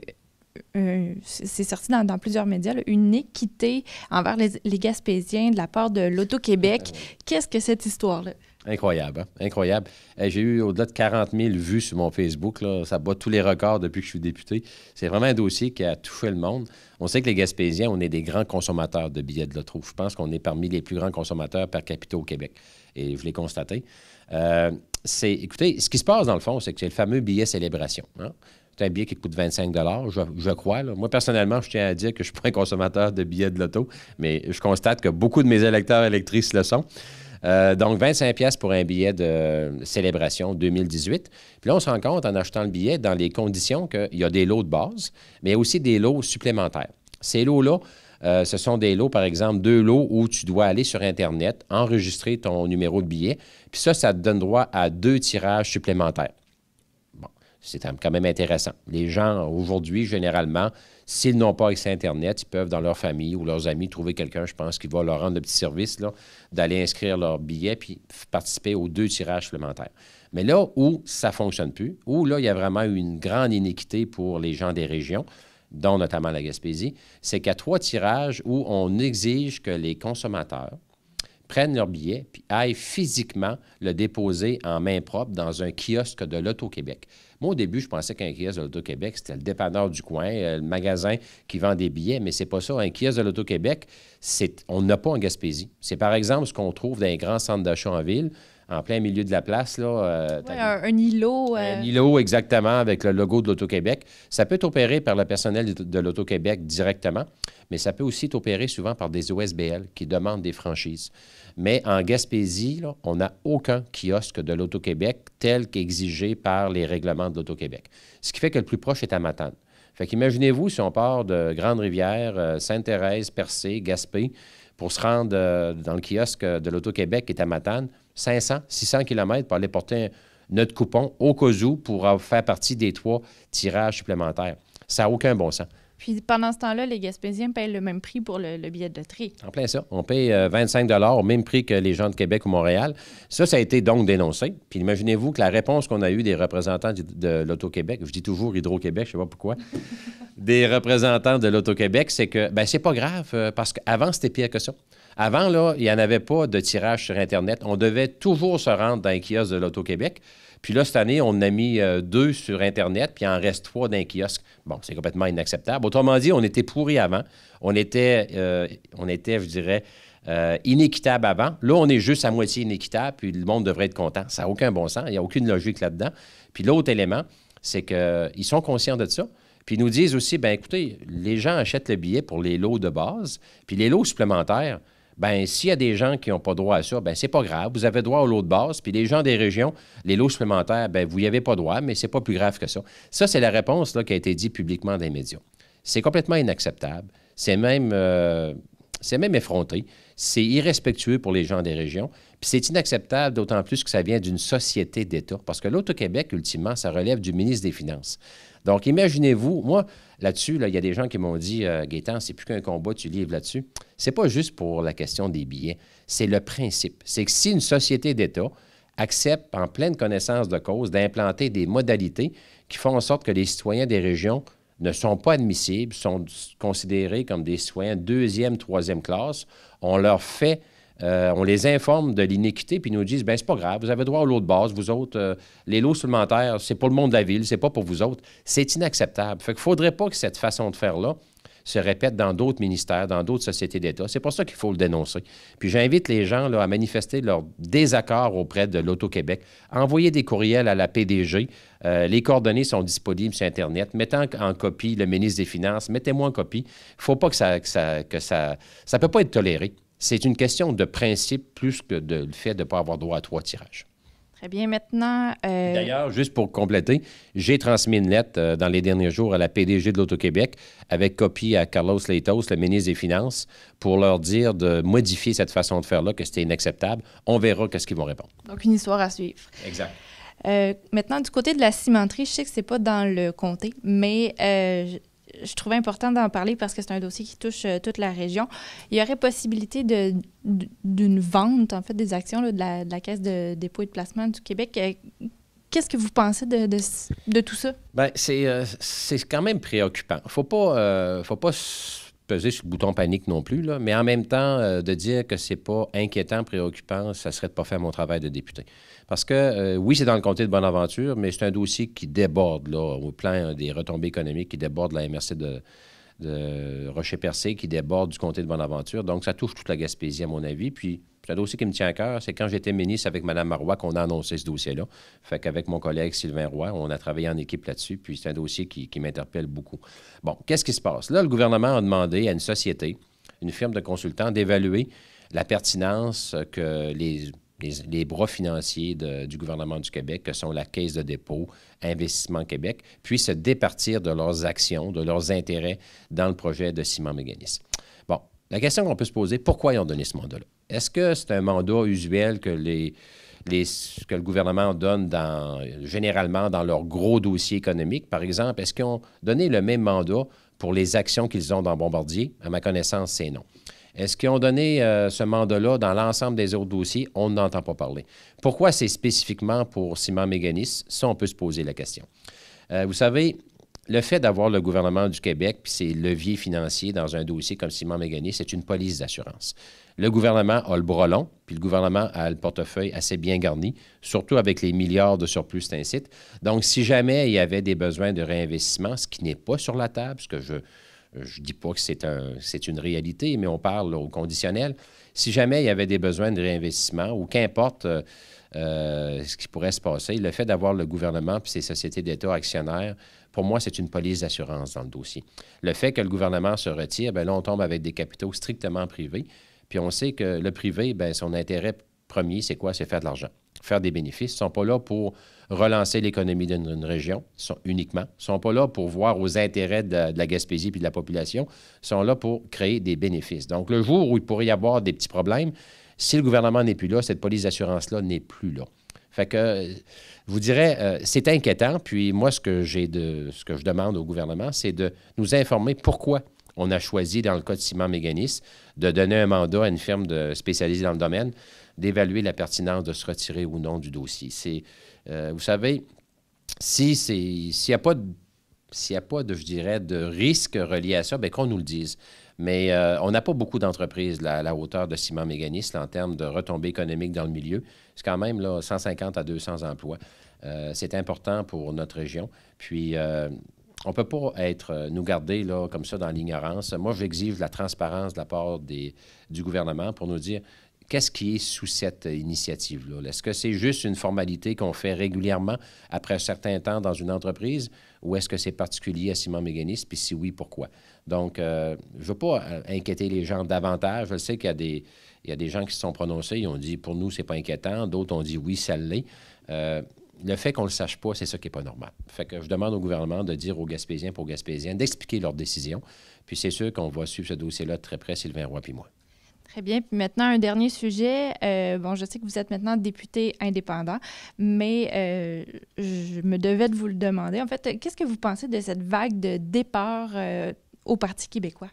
euh, c'est sorti dans, plusieurs médias, une équité envers les, Gaspésiens de la part de l'Auto-Québec. Qu'est-ce que cette histoire-là? Incroyable, hein? incroyable. Eh, j'ai eu au-delà de 40 000 vues sur mon Facebook. Ça bat tous les records depuis que je suis député. C'est vraiment un dossier qui a touché le monde. On sait que les Gaspésiens, on est des grands consommateurs de billets de loto. Je pense qu'on est parmi les plus grands consommateurs par capita au Québec. Et je l'ai constaté. Euh, c'est, écoutez, ce qui se passe dans le fond, c'est que c'est le fameux billet célébration. Hein? C'est un billet qui coûte 25 je, je crois. Moi, personnellement, je tiens à dire que je ne suis pas un consommateur de billets de loto, mais je constate que beaucoup de mes électeurs électrices le sont. Euh, donc, 25 pièces pour un billet de célébration 2018. Puis là, on se rend compte en achetant le billet dans les conditions qu'il y a des lots de base, mais aussi des lots supplémentaires. Ces lots-là, euh, ce sont des lots, par exemple, deux lots où tu dois aller sur Internet, enregistrer ton numéro de billet, puis ça, ça te donne droit à deux tirages supplémentaires. Bon, c'est quand même intéressant. Les gens, aujourd'hui, généralement, S'ils n'ont pas accès à Internet, ils peuvent, dans leur famille ou leurs amis, trouver quelqu'un, je pense, qui va leur rendre le petit service d'aller inscrire leur billet puis participer aux deux tirages supplémentaires. Mais là où ça ne fonctionne plus, où là, il y a vraiment une grande iniquité pour les gens des régions, dont notamment la Gaspésie, c'est qu'à trois tirages où on exige que les consommateurs prennent leur billet puis aillent physiquement le déposer en main propre dans un kiosque de l'Auto-Québec. Moi, au début, je pensais qu'un kiosque de l'Auto-Québec, c'était le dépanneur du coin, euh, le magasin qui vend des billets, mais c'est pas ça. Un kiosque de l'Auto-Québec, on n'a pas en Gaspésie. C'est par exemple ce qu'on trouve dans les grands centres d'achat en ville en plein milieu de la place. Là, euh, un, îlot. Un euh, îlot, exactement, avec le logo de l'Auto-Québec. Ça peut être opéré par le personnel de, l'Auto-Québec directement, mais ça peut aussi être opéré souvent par des OSBL qui demandent des franchises. Mais en Gaspésie, on n'a aucun kiosque de l'Auto-Québec tel qu'exigé par les règlements de l'Auto-Québec. Ce qui fait que le plus proche est à Matane. Fait qu'imaginez-vous si on part de Grande-Rivière, euh, Sainte-Thérèse, Percé, Gaspé, pour se rendre dans le kiosque de l'Auto-Québec qui est à Matane, 500, 600 km pour aller porter notre coupon au cas pour faire partie des trois tirages supplémentaires. Ça n'a aucun bon sens. Puis pendant ce temps-là, les Gaspésiens payent le même prix pour le, billet de tri. En plein ça. On paye 25 euh, au même prix que les gens de Québec ou Montréal. Ça, ça a été donc dénoncé. Puis imaginez-vous que la réponse qu'on a eue des représentants de, l'Auto-Québec, je dis toujours Hydro-Québec, je ne sais pas pourquoi, des représentants de l'Auto-Québec, c'est que, ben c'est pas grave, euh, parce qu'avant, c'était pire que ça. Avant, là, il n'y en avait pas de tirage sur Internet. On devait toujours se rendre dans les kiosques de l'Auto-Québec. Puis là, cette année, on a mis euh, deux sur Internet, puis il en reste trois d'un kiosque. Bon, c'est complètement inacceptable. Autrement dit, on était pourri avant. On était, euh, on était je dirais, euh, inéquitable avant. Là, on est juste à moitié inéquitable, puis le monde devrait être content. Ça n'a aucun bon sens. Il n'y a aucune logique là-dedans. Puis l'autre élément, c'est qu'ils sont conscients de ça. Puis ils nous disent aussi, ben écoutez, les gens achètent le billet pour les lots de base, puis les lots supplémentaires, ben s'il y a des gens qui n'ont pas droit à ça, ben c'est pas grave. Vous avez droit au lot de base. Puis les gens des régions, les lots supplémentaires, ben vous n'y avez pas droit, mais c'est pas plus grave que ça. Ça, c'est la réponse là, qui a été dite publiquement dans les médias. C'est complètement inacceptable. C'est même, euh, c'est même effronté. C'est irrespectueux pour les gens des régions. Puis c'est inacceptable, d'autant plus que ça vient d'une société d'État. Parce que l'Auto-Québec, ultimement, ça relève du ministre des Finances. Donc, imaginez-vous, moi, là-dessus, il y a des gens qui m'ont dit, euh, Gaétan, c'est plus qu'un combat, tu livres là-dessus. C'est pas juste pour la question des billets, c'est le principe. C'est que si une société d'État accepte, en pleine connaissance de cause, d'implanter des modalités qui font en sorte que les citoyens des régions ne sont pas admissibles, sont considérés comme des citoyens deuxième, troisième classe, on leur fait euh, on les informe de l'iniquité, puis ils nous disent ben c'est pas grave, vous avez droit au lot de base, vous autres, euh, les lots supplémentaires, c'est pour le monde de la ville, c'est pas pour vous autres. C'est inacceptable. Fait qu'il faudrait pas que cette façon de faire-là se répète dans d'autres ministères, dans d'autres sociétés d'État. C'est pour ça qu'il faut le dénoncer. Puis j'invite les gens là, à manifester leur désaccord auprès de l'Auto-Québec. envoyer des courriels à la PDG. Euh, les coordonnées sont disponibles sur Internet. Mettez en, copie le ministre des Finances. Mettez-moi en copie. faut pas que ça... Que ça, ça peut pas être toléré. C'est une question de principe plus que de, fait de ne pas avoir droit à trois tirages. Très bien. Maintenant. Euh, D'ailleurs, juste pour compléter, j'ai transmis une lettre euh, dans les derniers jours à la PDG de l'Auto-Québec avec copie à Carlos Leitos, le ministre des Finances, pour leur dire de modifier cette façon de faire-là, que c'était inacceptable. On verra qu'est-ce qu'ils vont répondre. Donc, une histoire à suivre. Exact. Euh, maintenant, du côté de la cimenterie, je sais que c'est pas dans le comté, mais je trouvais important d'en parler parce que c'est un dossier qui touche euh, toute la région. Il y aurait possibilité d'une vente, en fait, des actions de, la, Caisse de dépôt et de placement du Québec. Euh, qu'est-ce que vous pensez de, tout ça? Bien, euh, c'est, quand même préoccupant. Faut pas, faut pas peser sur le bouton panique non plus, mais en même temps, euh, de dire que c'est pas inquiétant, préoccupant, ça serait de pas faire mon travail de député. Parce que, euh, oui, c'est dans le comté de Bonaventure, mais c'est un dossier qui déborde, là, au plan euh, des retombées économiques, qui déborde la MRC de, de Rocher-Percé qui déborde du comté de Bonaventure. Donc, ça touche toute la Gaspésie, à mon avis. Puis, le dossier qui me tient à cœur, c'est quand j'étais ministre avec Mme Marois qu'on a annoncé ce dossier-là. Fait qu'avec mon collègue Sylvain Roy, on a travaillé en équipe là-dessus, puis c'est un dossier qui, qui m'interpelle beaucoup. Bon, qu'est-ce qui se passe? Là, le gouvernement a demandé à une société, une firme de consultants, d'évaluer la pertinence que les les, bras financiers du gouvernement du Québec, que sont la Caisse de dépôt, Investissement Québec, puissent se départir de leurs actions, de leurs intérêts dans le projet de ciment Méganis. Bon, la question qu'on peut se poser, pourquoi ils ont donné ce mandat-là? Est-ce que c'est un mandat usuel que les, que le gouvernement donne généralement dans leurs gros dossiers économiques. Par exemple, est-ce qu'ils ont donné le même mandat pour les actions qu'ils ont dans Bombardier? À ma connaissance, c'est non. Est-ce qu'ils ont donné euh, ce mandat-là dans l'ensemble des autres dossiers? On n'entend pas parler. Pourquoi c'est spécifiquement pour Simon Méganis? Ça, on peut se poser la question. Euh, vous savez, le fait d'avoir le gouvernement du Québec puis ses leviers financiers dans un dossier comme Simon Méganis, c'est une police d'assurance. Le gouvernement a le bras long, puis le gouvernement a le portefeuille assez bien garni, surtout avec les milliards de surplus d'un Donc, si jamais il y avait des besoins de réinvestissement, ce qui n'est pas sur la table, ce que je euh, je ne dis pas que c'est une réalité, mais on parle au conditionnel. Si jamais il y avait des besoins de réinvestissement ou qu'importe euh, euh, ce qui pourrait se passer, le fait d'avoir le gouvernement et ses sociétés d'État actionnaires, pour moi, c'est une police d'assurance dans le dossier. Le fait que le gouvernement se retire, bien là, on tombe avec des capitaux strictement privés. Puis on sait que le privé, ben son intérêt premier, c'est quoi? C'est faire de l'argent, faire des bénéfices. Ils ne sont pas là pour relancer l'économie d'une région sont, uniquement. Ils ne sont pas là pour voir aux intérêts de, la Gaspésie et de la population. Ils sont là pour créer des bénéfices. Donc, le jour où il pourrait y avoir des petits problèmes, si le gouvernement n'est plus là, cette police d'assurance-là n'est plus là. Fait que euh, vous dirais, euh, c'est inquiétant. Puis moi, ce que j'ai de ce que je demande au gouvernement, c'est de nous informer pourquoi on a choisi, dans le cas de Simon Méganis, de donner un mandat à une firme de, spécialisée dans le domaine, d'évaluer la pertinence de se retirer ou non du dossier. C'est euh, vous savez, si s'il n'y a pas de pas de, je dirais, de risque relié à ça, bien qu'on nous le dise. Mais euh, on n'a pas beaucoup d'entreprises à la hauteur de Ciment Méganis en termes de retombées économiques dans le milieu. C'est quand même là, 150 à 200 emplois. Euh, c'est important pour notre région. Puis, on ne peut pas être, nous garder là, comme ça dans l'ignorance. Moi, j'exige la transparence de la part des, du gouvernement pour nous dire Qu'est-ce qui est sous cette initiative-là? Est-ce que c'est juste une formalité qu'on fait régulièrement après un certain temps dans une entreprise ou est-ce que c'est particulier à Simon Méganis? Puis si oui, pourquoi? Donc, euh, je ne veux pas inquiéter les gens davantage. Je sais qu'il y a des, il y a des gens qui se sont prononcés, ils ont dit pour nous, c'est pas inquiétant. D'autres ont dit oui, ça l'est. Euh, le fait qu'on ne le sache pas, c'est ça qui n'est pas normal. Fait que je demande au gouvernement de dire aux Gaspésiens pour Gaspésiens d'expliquer leur décision. Puis c'est sûr qu'on va suivre ce dossier-là de très près, Sylvain Roy puis moi. Très bien. Puis maintenant, un dernier sujet. Euh, bon, je sais que vous êtes maintenant député indépendant, mais euh, je me devais de vous le demander. En fait, qu'est-ce que vous pensez de cette vague de départ euh, au Parti québécois?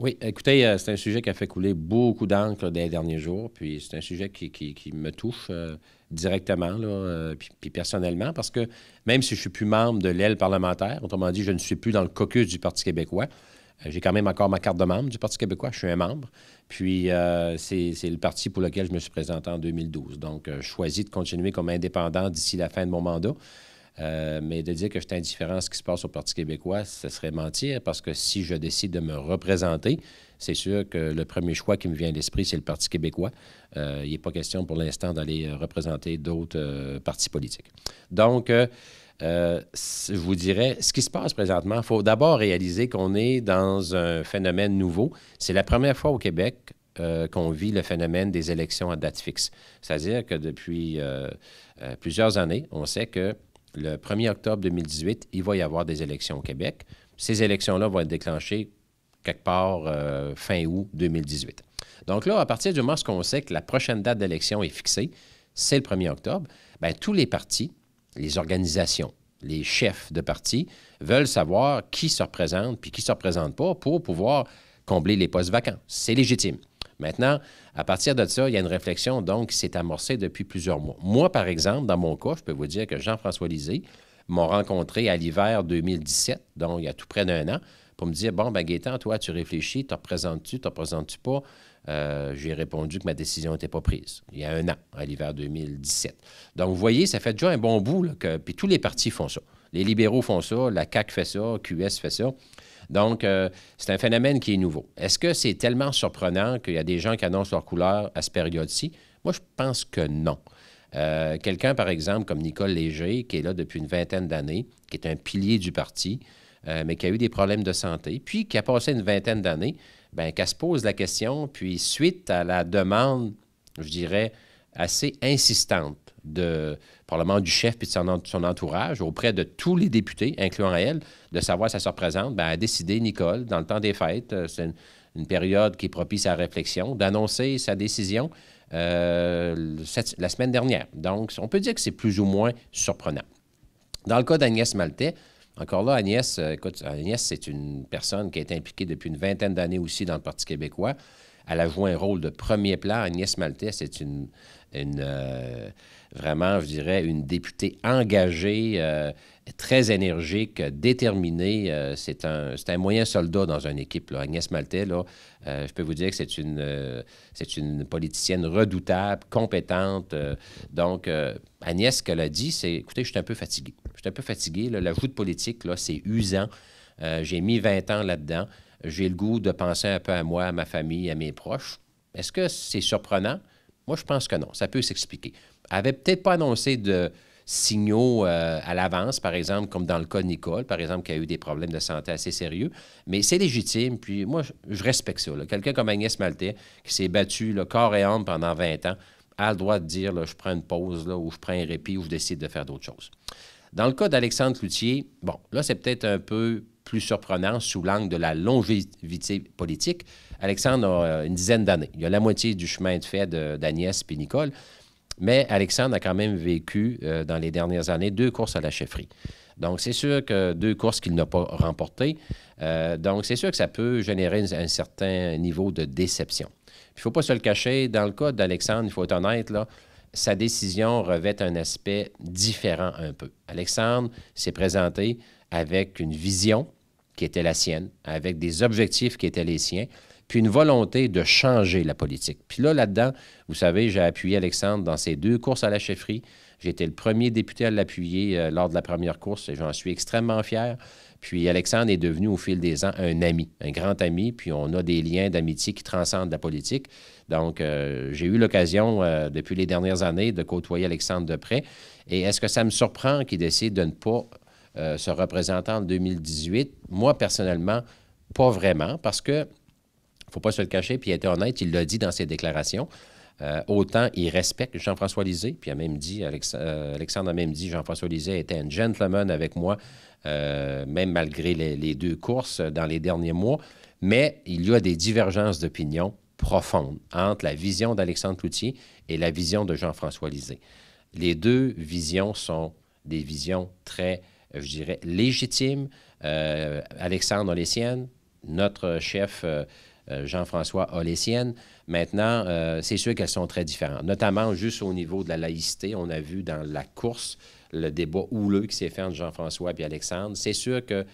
Oui, écoutez, c'est un sujet qui a fait couler beaucoup d'encre des derniers jours, puis c'est un sujet qui, me touche directement, puis, puis, personnellement, parce que même si je ne suis plus membre de l'aile parlementaire, autrement dit, je ne suis plus dans le caucus du Parti québécois, j'ai quand même encore ma carte de membre du Parti québécois, je suis un membre, puis, euh, c'est le parti pour lequel je me suis présenté en 2012. Donc, euh, je choisis de continuer comme indépendant d'ici la fin de mon mandat. Euh, mais de dire que je suis indifférent à ce qui se passe au Parti québécois, ce serait mentir, parce que si je décide de me représenter, c'est sûr que le premier choix qui me vient à l'esprit, c'est le Parti québécois. il n'est pas question pour l'instant d'aller représenter d'autres partis politiques. Donc, euh, je vous dirais, ce qui se passe présentement, il faut d'abord réaliser qu'on est dans un phénomène nouveau. C'est la première fois au Québec euh, qu'on vit le phénomène des élections à date fixe. C'est-à-dire que depuis euh, plusieurs années, on sait que le 1er octobre 2018, il va y avoir des élections au Québec. Ces élections-là vont être déclenchées quelque part fin août 2018. Donc là, à partir du moment où on sait que la prochaine date d'élection est fixée, c'est le 1er octobre, ben, tous les partis les organisations, les chefs de parti veulent savoir qui se représente puis qui ne se représente pas pour pouvoir combler les postes vacants. C'est légitime. Maintenant, à partir de ça, il y a une réflexion donc qui s'est amorcée depuis plusieurs mois. Moi, par exemple, dans mon cas, je peux vous dire que Jean-François Lisée m'a rencontré à l'hiver 2017, donc il y a tout près d'un an, pour me dire Bon, ben Gaétan, toi, tu réfléchis, te représentes-tu, te représentes-tu pas euh, j'ai répondu que ma décision n'était pas prise, il y a un an, à l'hiver 2017. Donc, vous voyez, ça fait déjà un bon bout, que, puis tous les partis font ça. Les libéraux font ça, la CAQ fait ça, QS fait ça. Donc, euh, c'est un phénomène qui est nouveau. Est-ce que c'est tellement surprenant qu'il y a des gens qui annoncent leur couleur à cette période-ci? Moi, je pense que non. Euh, quelqu'un, par exemple, comme Nicole Léger, qui est là depuis une vingtaine d'années, qui est un pilier du parti, mais qui a eu des problèmes de santé, puis qui a passé une vingtaine d'années ben, qu'elle se pose la question, puis suite à la demande, je dirais, assez insistante de, Parlement, du chef puis de son, entourage, auprès de tous les députés, incluant elle, de savoir si ben, elle se représente, a décidé, Nicole, dans le temps des fêtes, euh, c'est une, période qui est propice à la réflexion, d'annoncer sa décision euh, la semaine dernière. Donc, on peut dire que c'est plus ou moins surprenant. Dans le cas d'Agnès Maltais, encore là, Agnès, euh, écoute, Agnès, c'est une personne qui est impliquée depuis une vingtaine d'années aussi dans le Parti québécois. Elle a joué un rôle de premier plan. Agnès Maltais, c'est une, euh, vraiment, je dirais, une députée engagée, euh, très énergique, déterminée. c'est un, un, moyen soldat dans une équipe. Agnès Maltais, là, je peux vous dire que c'est une, c'est une politicienne redoutable, compétente. donc, Agnès, ce qu'elle a dit, c'est, écoutez, je suis un peu fatigué. J'étais un peu fatigué. L'ajout de politique, là, c'est usant. Euh, j'ai mis 20 ans là-dedans. J'ai le goût de penser un peu à moi, à ma famille, à mes proches. Est-ce que c'est surprenant? Moi, je pense que non. Ça peut s'expliquer. avait peut-être pas annoncé de signaux euh, à l'avance, par exemple, comme dans le cas de Nicole, par exemple, qui a eu des problèmes de santé assez sérieux. Mais c'est légitime, puis moi, je, respecte ça. Quelqu'un comme Agnès Maltais, qui s'est battu corps et âme pendant 20 ans, a le droit de dire, je prends une pause, ou je prends un répit, ou je décide de faire d'autres choses. Dans le cas d'Alexandre Cloutier, bon, là, c'est peut-être un peu plus surprenant sous l'angle de la longévité politique. Alexandre a euh, une dizaine d'années. Il a la moitié du chemin de fait d'Agnès et Nicole. Mais Alexandre a quand même vécu euh, dans les dernières années deux courses à la chefferie. Donc, c'est sûr que deux courses qu'il n'a pas remportées. Euh, donc, c'est sûr que ça peut générer un certain niveau de déception. Il ne faut pas se le cacher. Dans le cas d'Alexandre, il faut être honnête, là, sa décision revêt un aspect différent un peu. Alexandre s'est présenté avec une vision qui était la sienne, avec des objectifs qui étaient les siens, puis une volonté de changer la politique. Puis là, là-dedans, vous savez, j'ai appuyé Alexandre dans ses deux courses à la chefferie, j'ai été le premier député à l'appuyer euh, lors de la première course et j'en suis extrêmement fier. Puis Alexandre est devenu au fil des ans un ami, un grand ami, puis on a des liens d'amitié qui transcendent la politique. Donc, euh, j'ai eu l'occasion euh, depuis les dernières années de côtoyer Alexandre de près. Et est-ce que ça me surprend qu'il décide de ne pas se représenter en 2018? Moi, personnellement, pas vraiment, parce que, faut pas se le cacher, puis être honnête, il l'a dit dans ses déclarations, euh, autant il respecte Jean-François Lisée, puis a même dit, euh, Alexandre a même dit, Jean-François Lisée était un gentleman avec moi, euh, même malgré les, deux courses dans les derniers mois. Mais il y a des divergences d'opinion profondes entre la vision d'Alexandre Cloutier et la vision de Jean-François Lisée. Les deux visions sont des visions très, je dirais, légitimes. Alexandre a les siennes, notre chef euh, Jean-François siennes. Maintenant, euh, c'est sûr qu'elles sont très différentes, notamment juste au niveau de la laïcité. On a vu dans la course le débat houleux qui s'est fait entre Jean-François et Alexandre. C'est sûr que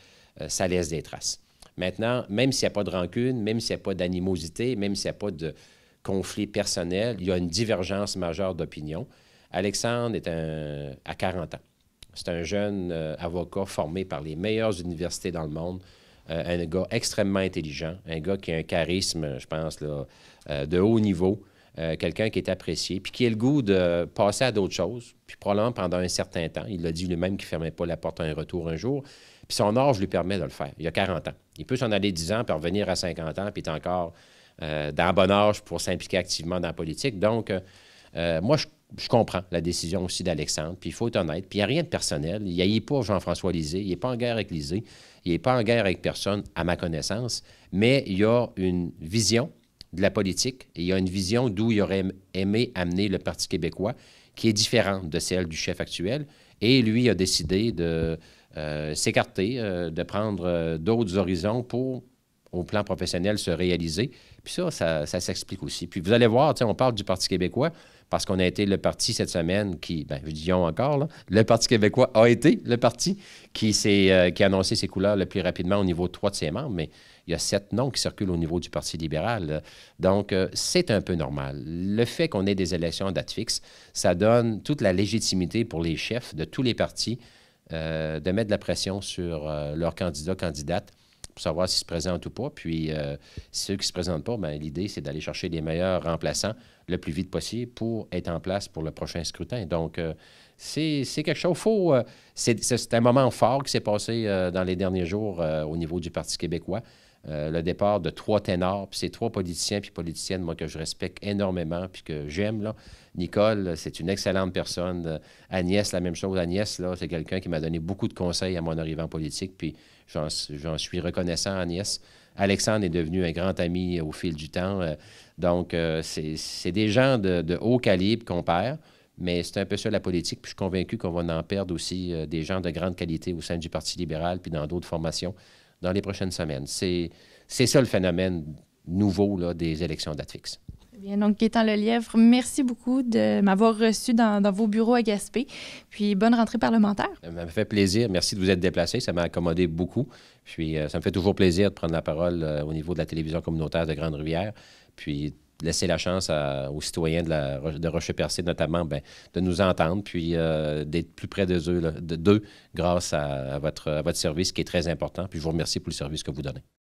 euh, ça laisse des traces. Maintenant, même s'il n'y a pas de rancune, même s'il n'y a pas d'animosité, même s'il n'y a pas de conflit personnel, il y a une divergence majeure d'opinion. Alexandre est à 40 ans. C'est un jeune avocat formé par les meilleures universités dans le monde. Euh, un gars extrêmement intelligent, un gars qui a un charisme, je pense, euh, de haut niveau, euh, quelqu'un qui est apprécié, puis qui a le goût de passer à d'autres choses, puis probablement pendant un certain temps. Il l'a dit lui-même qu'il ne fermait pas la porte à un retour un jour. Puis son âge lui permet de le faire. Il a 40 ans. Il peut s'en aller 10 ans, puis revenir à 50 ans, puis être encore dans bon âge pour s'impliquer activement dans la politique. Donc, moi, je comprends la décision aussi d'Alexandre, puis il faut être honnête. Puis il n'y a rien de personnel. Il n'y est pas Jean-François Lisée, il n'est pas en guerre avec Lisée. Il n'est pas en guerre avec personne, à ma connaissance, mais il y a une vision de la politique il y a une vision d'où il aurait aimé amener le Parti québécois qui est différente de celle du chef actuel. Et lui a décidé de euh, s'écarter, euh, de prendre euh, d'autres horizons pour, au plan professionnel, se réaliser. Puis ça, ça, ça s'explique aussi. Puis vous allez voir, on parle du Parti québécois parce qu'on a été le parti cette semaine qui, ben, disons encore, le Parti québécois a été le parti euh, qui, a annoncé ses couleurs le plus rapidement au niveau de trois de ses membres, mais il y a sept noms qui circulent au niveau du Parti libéral. Euh. Donc, euh, c'est un peu normal. Le fait qu'on ait des élections à date fixe, ça donne toute la légitimité pour les chefs de tous les partis de mettre de la pression sur leurs candidats, candidates, pour savoir s'ils se présentent ou pas. Puis euh, ceux qui ne se présentent pas, ben, l'idée, c'est d'aller chercher les meilleurs remplaçants le plus vite possible pour être en place pour le prochain scrutin. Donc, euh, c'est quelque chose. de faux. Euh, c'est un moment fort qui s'est passé dans les derniers jours au niveau du Parti québécois. Euh, le départ de trois ténors, puis ces trois politiciens puis politiciennes, moi, que je respecte énormément, puis que j'aime, là. Nicole, c'est une excellente personne. Euh, Agnès, la même chose. Agnès, là, c'est quelqu'un qui m'a donné beaucoup de conseils à mon arrivée en politique, puis j'en suis reconnaissant, Agnès. Alexandre est devenu un grand ami au fil du temps. Euh, donc, c'est des gens de, haut calibre qu'on perd, mais c'est un peu ça la politique. Puis je suis convaincu qu'on va en perdre aussi des gens de grande qualité au sein du Parti libéral, puis dans d'autres formations dans les prochaines semaines. C'est ça le phénomène nouveau là, des élections à date fixe. Eh bien, donc Gaétan Lelièvre, merci beaucoup de m'avoir reçu dans, vos bureaux à Gaspé. Puis bonne rentrée parlementaire. Ça m'a fait plaisir. Merci de vous être déplacé. Ça m'a accommodé beaucoup. Puis euh, ça me fait toujours plaisir de prendre la parole euh, au niveau de la télévision communautaire de Grande-Rivière. Puis laisser la chance aux citoyens de, la, Rocher-Percé, notamment, ben, de nous entendre, puis euh, d'être plus près d'eux, de, grâce à, votre, à votre service qui est très important. Puis je vous remercie pour le service que vous donnez.